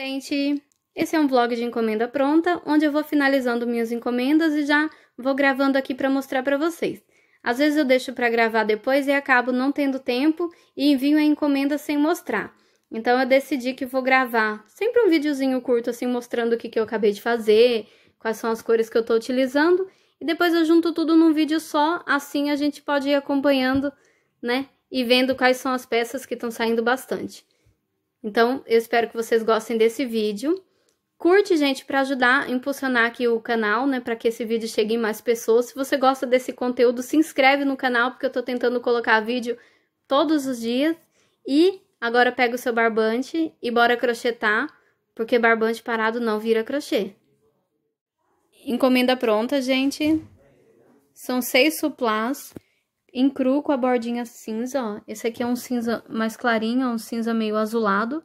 Gente, esse é um vlog de encomenda pronta, onde eu vou finalizando minhas encomendas e já vou gravando aqui para mostrar para vocês. Às vezes eu deixo para gravar depois e acabo não tendo tempo e envio a encomenda sem mostrar. Então eu decidi que vou gravar sempre um videozinho curto assim mostrando o que, que eu acabei de fazer, quais são as cores que eu estou utilizando e depois eu junto tudo num vídeo só, assim a gente pode ir acompanhando, né? E vendo quais são as peças que estão saindo bastante. Então, eu espero que vocês gostem desse vídeo. Curte, gente, para ajudar a impulsionar aqui o canal, né, para que esse vídeo chegue em mais pessoas. Se você gosta desse conteúdo, se inscreve no canal, porque eu estou tentando colocar vídeo todos os dias. E agora pega o seu barbante e bora crochetar, porque barbante parado não vira crochê. Encomenda pronta, gente. São seis suplás em cru com a bordinha cinza, ó. Esse aqui é um cinza mais clarinho, é um cinza meio azulado.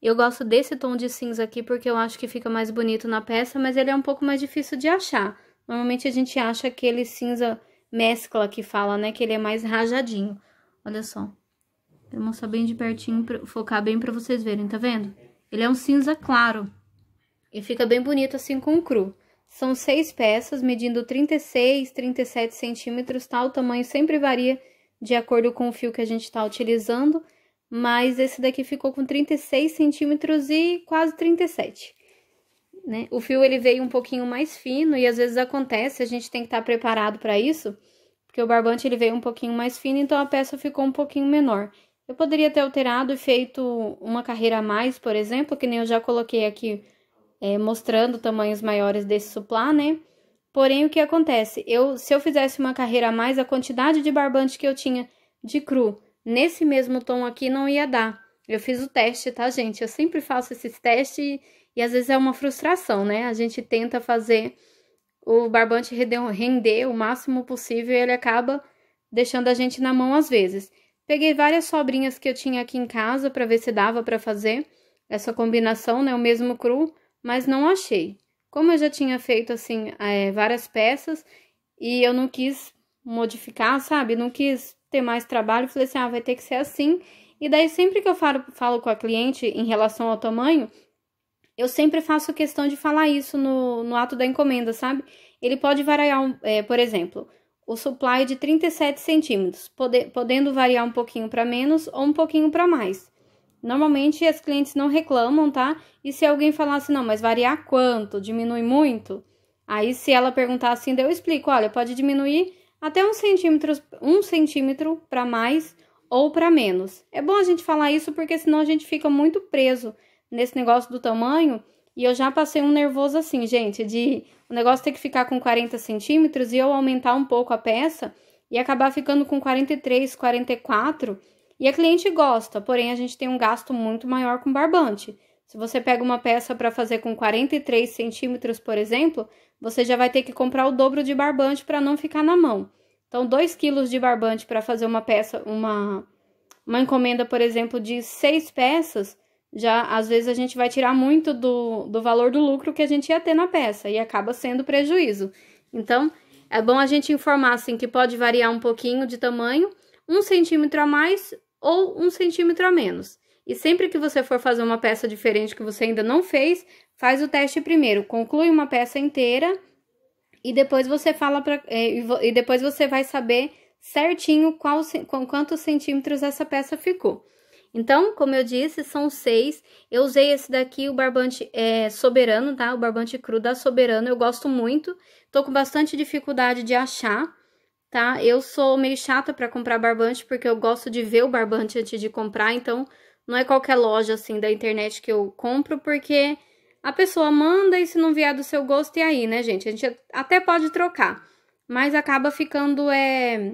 Eu gosto desse tom de cinza aqui porque eu acho que fica mais bonito na peça, mas ele é um pouco mais difícil de achar. Normalmente a gente acha aquele cinza mescla que fala, né, que ele é mais rajadinho. Olha só. Vou mostrar bem de pertinho, pra, focar bem pra vocês verem, tá vendo? Ele é um cinza claro. E fica bem bonito assim com o cru. São seis peças, medindo 36, 37 centímetros, tá? O tamanho sempre varia de acordo com o fio que a gente está utilizando, mas esse daqui ficou com 36 centímetros e quase 37. Né? O fio ele veio um pouquinho mais fino e às vezes acontece, a gente tem que estar tá preparado para isso, porque o barbante ele veio um pouquinho mais fino, então a peça ficou um pouquinho menor. Eu poderia ter alterado e feito uma carreira a mais, por exemplo, que nem eu já coloquei aqui é, mostrando tamanhos maiores desse suplá, né? Porém, o que acontece? Eu, se eu fizesse uma carreira a mais, a quantidade de barbante que eu tinha de cru nesse mesmo tom aqui não ia dar. Eu fiz o teste, tá, gente? Eu sempre faço esses testes e às vezes é uma frustração, né? A gente tenta fazer o barbante render o máximo possível e ele acaba deixando a gente na mão às vezes. Peguei várias sobrinhas que eu tinha aqui em casa para ver se dava para fazer essa combinação, né? O mesmo cru, mas não achei. Como eu já tinha feito assim é, várias peças e eu não quis modificar, sabe? Não quis ter mais trabalho, falei assim, ah, vai ter que ser assim. E daí sempre que eu falo, falo com a cliente em relação ao tamanho, eu sempre faço questão de falar isso no, no ato da encomenda, sabe? Ele pode variar, um, é, por exemplo, o supply de 37 centímetros, pode, podendo variar um pouquinho para menos ou um pouquinho para mais. Normalmente as clientes não reclamam, tá? E se alguém falasse, assim, não, mas variar quanto? Diminui muito? Aí, se ela perguntar assim, eu explico: olha, pode diminuir até um centímetro, um centímetro para mais ou para menos. É bom a gente falar isso porque senão a gente fica muito preso nesse negócio do tamanho. E eu já passei um nervoso assim, gente, de o negócio ter que ficar com 40 centímetros e eu aumentar um pouco a peça e acabar ficando com 43, 44 e a cliente gosta, porém a gente tem um gasto muito maior com barbante. Se você pega uma peça para fazer com 43 centímetros, por exemplo, você já vai ter que comprar o dobro de barbante para não ficar na mão. Então, 2 quilos de barbante para fazer uma peça, uma, uma encomenda, por exemplo, de 6 peças, já às vezes a gente vai tirar muito do, do valor do lucro que a gente ia ter na peça e acaba sendo prejuízo. Então, é bom a gente informar assim que pode variar um pouquinho de tamanho, um centímetro a mais ou um centímetro a menos. E sempre que você for fazer uma peça diferente que você ainda não fez, faz o teste primeiro, conclui uma peça inteira e depois você fala pra, é, e depois você vai saber certinho qual, com quantos centímetros essa peça ficou. Então, como eu disse, são seis. Eu usei esse daqui, o barbante é, soberano, tá? O barbante cru da soberano, eu gosto muito. Tô com bastante dificuldade de achar tá? Eu sou meio chata para comprar barbante porque eu gosto de ver o barbante antes de comprar, então não é qualquer loja assim da internet que eu compro porque a pessoa manda e se não vier do seu gosto e aí, né, gente? A gente até pode trocar, mas acaba ficando é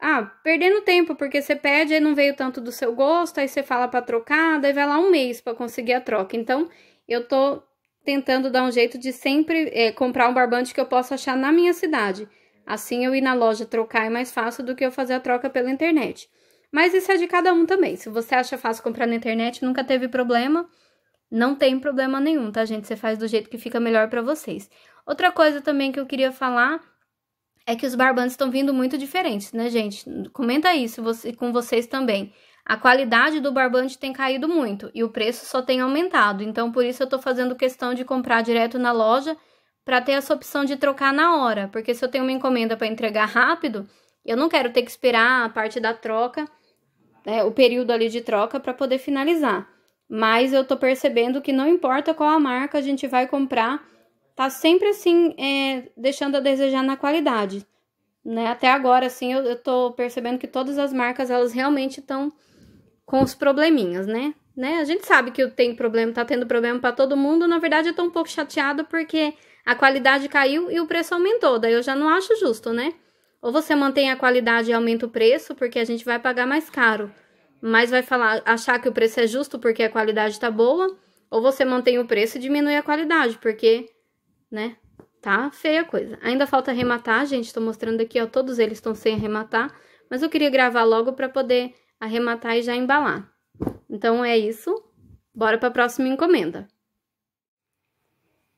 ah, perdendo tempo, porque você pede e não veio tanto do seu gosto, aí você fala para trocar, daí vai lá um mês para conseguir a troca. Então, eu tô tentando dar um jeito de sempre é, comprar um barbante que eu possa achar na minha cidade. Assim eu ir na loja trocar é mais fácil do que eu fazer a troca pela internet. Mas isso é de cada um também. Se você acha fácil comprar na internet, nunca teve problema, não tem problema nenhum, tá, gente? Você faz do jeito que fica melhor para vocês. Outra coisa também que eu queria falar é que os barbantes estão vindo muito diferentes, né, gente? Comenta isso você, com vocês também. A qualidade do barbante tem caído muito e o preço só tem aumentado. Então, por isso eu tô fazendo questão de comprar direto na loja para ter essa opção de trocar na hora, porque se eu tenho uma encomenda para entregar rápido, eu não quero ter que esperar a parte da troca, né, o período ali de troca para poder finalizar. Mas eu tô percebendo que não importa qual a marca a gente vai comprar, tá sempre assim, é, deixando a desejar na qualidade. Né? Até agora, assim, eu, eu tô percebendo que todas as marcas, elas realmente estão com os probleminhas, né? né? A gente sabe que tem problema, tá tendo problema para todo mundo. Na verdade, eu tô um pouco chateada porque a qualidade caiu e o preço aumentou, daí eu já não acho justo, né? Ou você mantém a qualidade e aumenta o preço, porque a gente vai pagar mais caro, mas vai falar, achar que o preço é justo porque a qualidade tá boa, ou você mantém o preço e diminui a qualidade, porque, né? Tá feia a coisa. Ainda falta arrematar, gente, tô mostrando aqui, ó, todos eles estão sem arrematar, mas eu queria gravar logo para poder arrematar e já embalar. Então é isso. Bora para a próxima encomenda.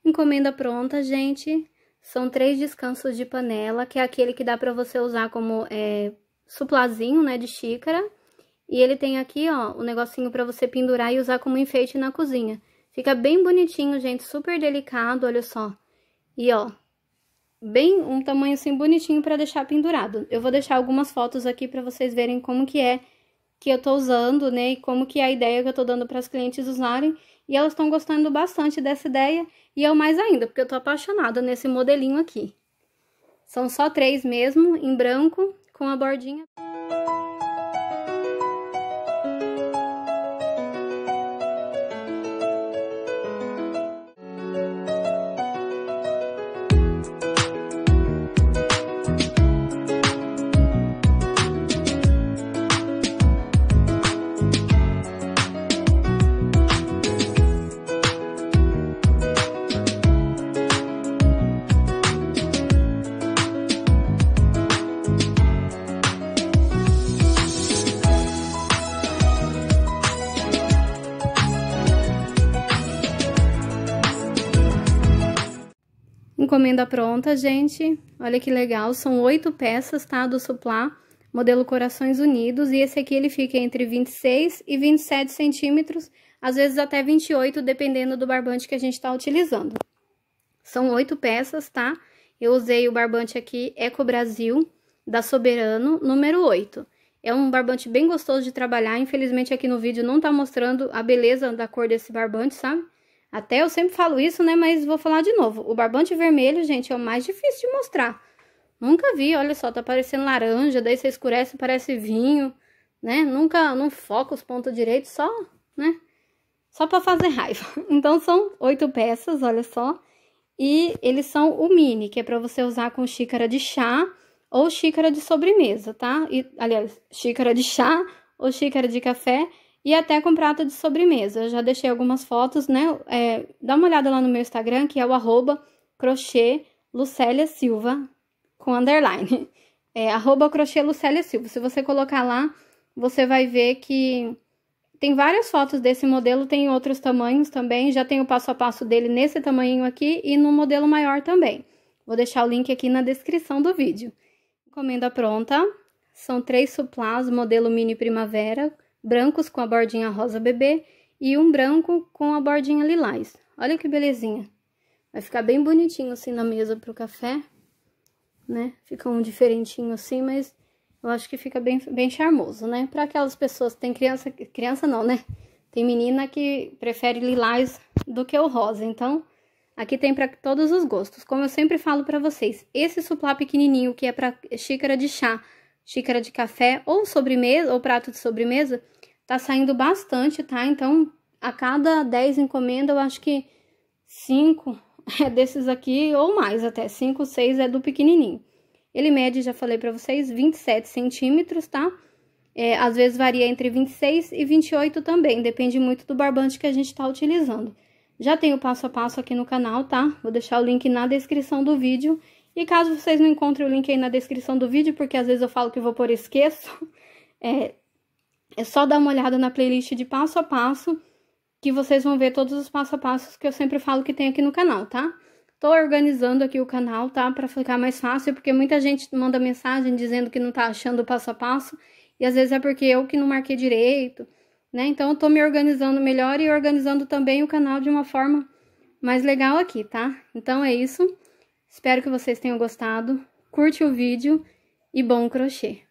Encomenda pronta, gente. São três descansos de panela, que é aquele que dá para você usar como é, suplazinho, né, de xícara. E ele tem aqui, ó, o um negocinho para você pendurar e usar como enfeite na cozinha. Fica bem bonitinho, gente, super delicado, olha só. E, ó, bem um tamanho assim bonitinho para deixar pendurado. Eu vou deixar algumas fotos aqui para vocês verem como que é que eu estou usando, né? E como que é a ideia que eu estou dando para as clientes usarem. E elas estão gostando bastante dessa ideia. E eu mais ainda, porque eu estou apaixonada nesse modelinho aqui. São só três mesmo, em branco, com a bordinha. Encomenda pronta, gente. Olha que legal, são oito peças, tá? Do suplá, modelo Corações Unidos. E esse aqui, ele fica entre 26 e 27 centímetros, às vezes até 28, dependendo do barbante que a gente tá utilizando. São oito peças, tá? Eu usei o barbante aqui Eco Brasil, da Soberano, número 8. É um barbante bem gostoso de trabalhar, infelizmente aqui no vídeo não tá mostrando a beleza da cor desse barbante, sabe? Até eu sempre falo isso, né? Mas vou falar de novo. O barbante vermelho, gente, é o mais difícil de mostrar. Nunca vi, olha só, tá parecendo laranja, daí você escurece, parece vinho, né? Nunca, não foca os pontos direito, só, né? Só pra fazer raiva. Então, são oito peças, olha só. E eles são o mini, que é pra você usar com xícara de chá ou xícara de sobremesa, tá? E, aliás, xícara de chá ou xícara de café e até com prato de sobremesa. Eu já deixei algumas fotos, né? É, dá uma olhada lá no meu Instagram, que é o arroba crochê Lucélia Silva com underline. É, arroba crochê Lucélia Silva. Se você colocar lá, você vai ver que tem várias fotos desse modelo, tem outros tamanhos também. Já tem o passo a passo dele nesse tamanho aqui e no modelo maior também. Vou deixar o link aqui na descrição do vídeo. Encomenda pronta. São três suplás, modelo mini primavera, brancos com a bordinha rosa bebê e um branco com a bordinha lilás. Olha que belezinha. Vai ficar bem bonitinho assim na mesa pro café, né? Fica um diferentinho assim, mas eu acho que fica bem, bem charmoso, né? Para aquelas pessoas, tem criança, criança não, né? Tem menina que prefere lilás do que o rosa, então aqui tem para todos os gostos. Como eu sempre falo para vocês, esse suplá pequenininho que é para xícara de chá, xícara de café ou sobremesa ou prato de sobremesa, Tá saindo bastante, tá? Então, a cada 10 encomendas, eu acho que 5 é desses aqui ou mais, até 5, 6 é do pequenininho. Ele mede, já falei para vocês, 27 centímetros, tá? É, às vezes varia entre 26 e 28 também, depende muito do barbante que a gente está utilizando. Já tem o passo a passo aqui no canal, tá? Vou deixar o link na descrição do vídeo. E caso vocês não encontrem o link aí na descrição do vídeo, porque às vezes eu falo que vou por esqueço, é, é só dar uma olhada na playlist de passo a passo que vocês vão ver todos os passo a passos que eu sempre falo que tem aqui no canal, tá? Tô organizando aqui o canal, tá? Para ficar mais fácil, porque muita gente manda mensagem dizendo que não tá achando o passo a passo, e às vezes é porque eu que não marquei direito, né? Então eu tô me organizando melhor e organizando também o canal de uma forma mais legal aqui, tá? Então é isso. Espero que vocês tenham gostado. Curte o vídeo e bom crochê!